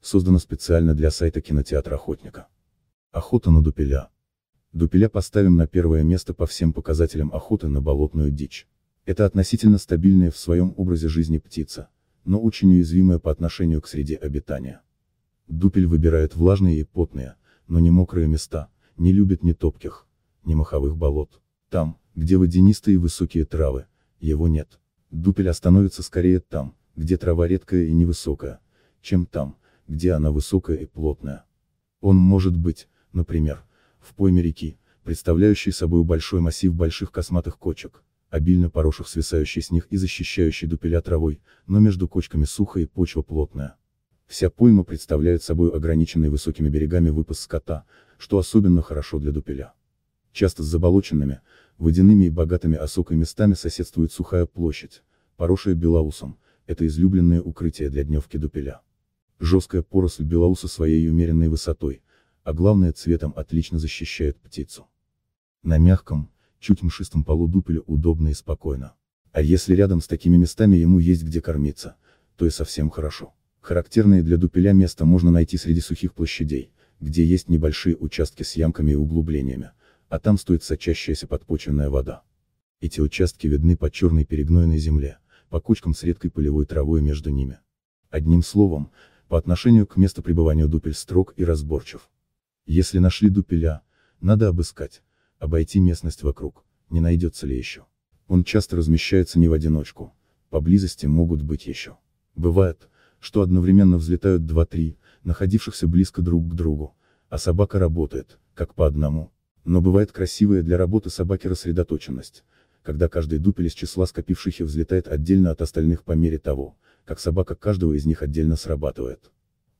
создана специально для сайта кинотеатра «Охотника». Охота на дупеля. Дупеля поставим на первое место по всем показателям охоты на болотную дичь. Это относительно стабильная в своем образе жизни птица, но очень уязвимая по отношению к среде обитания. Дупель выбирает влажные и потные, но не мокрые места, не любит ни топких, ни маховых болот. Там, где водянистые высокие травы, его нет. Дупель остановится скорее там, где трава редкая и невысокая, чем там, где она высокая и плотная. Он может быть, например, в пойме реки, представляющей собой большой массив больших косматых кочек, обильно поросших свисающей с них и защищающей дупеля травой, но между кочками сухая и почва плотная. Вся пойма представляет собой ограниченный высокими берегами выпас скота, что особенно хорошо для дупеля. Часто с заболоченными, водяными и богатыми осокой местами соседствует сухая площадь, поросшая белоусом, это излюбленное укрытие для дневки дупеля. Жесткая поросль белоуса своей умеренной высотой, а главное цветом отлично защищает птицу. На мягком, чуть мшистом полу дупеля удобно и спокойно. А если рядом с такими местами ему есть где кормиться, то и совсем хорошо. Характерное для дупеля место можно найти среди сухих площадей, где есть небольшие участки с ямками и углублениями, а там стоит сочащаяся подпочвенная вода. Эти участки видны по черной перегнойной земле, по кучкам с редкой полевой травой между ними. Одним словом, по отношению к месту пребывания дупель строг и разборчив. Если нашли дупеля, надо обыскать, обойти местность вокруг, не найдется ли еще. Он часто размещается не в одиночку, поблизости могут быть еще. Бывает, что одновременно взлетают два-три, находившихся близко друг к другу, а собака работает, как по одному. Но бывает красивая для работы собаки рассредоточенность, когда каждый дупель из числа скопивших взлетает отдельно от остальных по мере того, как собака каждого из них отдельно срабатывает.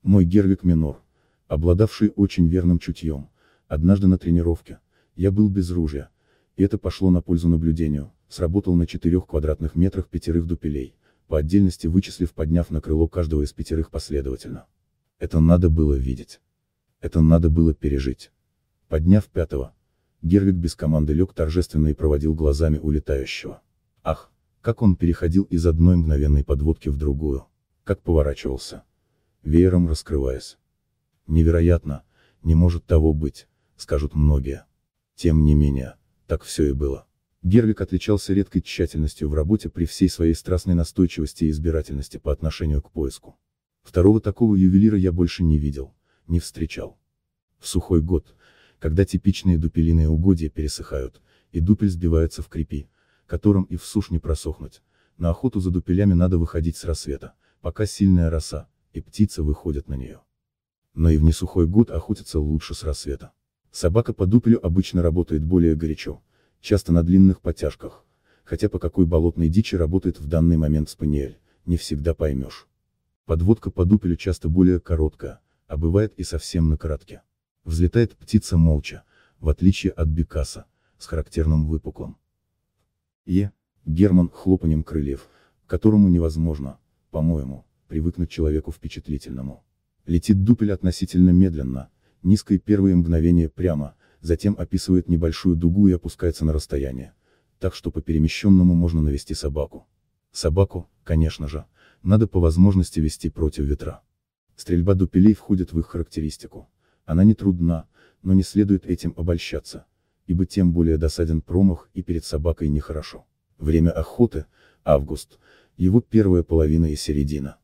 Мой Гервик Минор, обладавший очень верным чутьем, однажды на тренировке, я был без ружья, и это пошло на пользу наблюдению, сработал на четырех квадратных метрах пятерых дупелей, по отдельности вычислив подняв на крыло каждого из пятерых последовательно. Это надо было видеть. Это надо было пережить. Подняв пятого, Гервик без команды лег торжественно и проводил глазами улетающего. Ах! Как он переходил из одной мгновенной подводки в другую. Как поворачивался. Веером раскрываясь. Невероятно, не может того быть, скажут многие. Тем не менее, так все и было. Гервик отличался редкой тщательностью в работе при всей своей страстной настойчивости и избирательности по отношению к поиску. Второго такого ювелира я больше не видел, не встречал. В сухой год, когда типичные дупелиные угодья пересыхают, и дупель сбивается в крепи, которым и в сушь не просохнуть. На охоту за дупелями надо выходить с рассвета, пока сильная роса, и птицы выходят на нее. Но и в несухой год охотятся лучше с рассвета. Собака по дупелю обычно работает более горячо, часто на длинных потяжках, хотя по какой болотной дичи работает в данный момент спаниель, не всегда поймешь. Подводка по дупелю часто более короткая, а бывает и совсем на коротке. Взлетает птица молча, в отличие от бекаса, с характерным выпуклом. Е. Герман хлопанем крыльев, к которому невозможно, по-моему, привыкнуть человеку впечатлительному. Летит дупель относительно медленно, низко и первые мгновения прямо, затем описывает небольшую дугу и опускается на расстояние. Так что по перемещенному можно навести собаку. Собаку, конечно же, надо по возможности вести против ветра. Стрельба дупелей входит в их характеристику. Она не трудна, но не следует этим обольщаться ибо тем более досаден промах и перед собакой нехорошо. Время охоты, август, его первая половина и середина.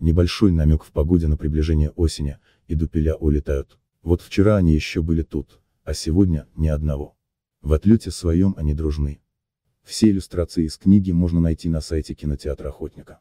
Небольшой намек в погоде на приближение осени, и дупеля улетают. Вот вчера они еще были тут, а сегодня ни одного. В отлете своем они дружны. Все иллюстрации из книги можно найти на сайте кинотеатра Охотника.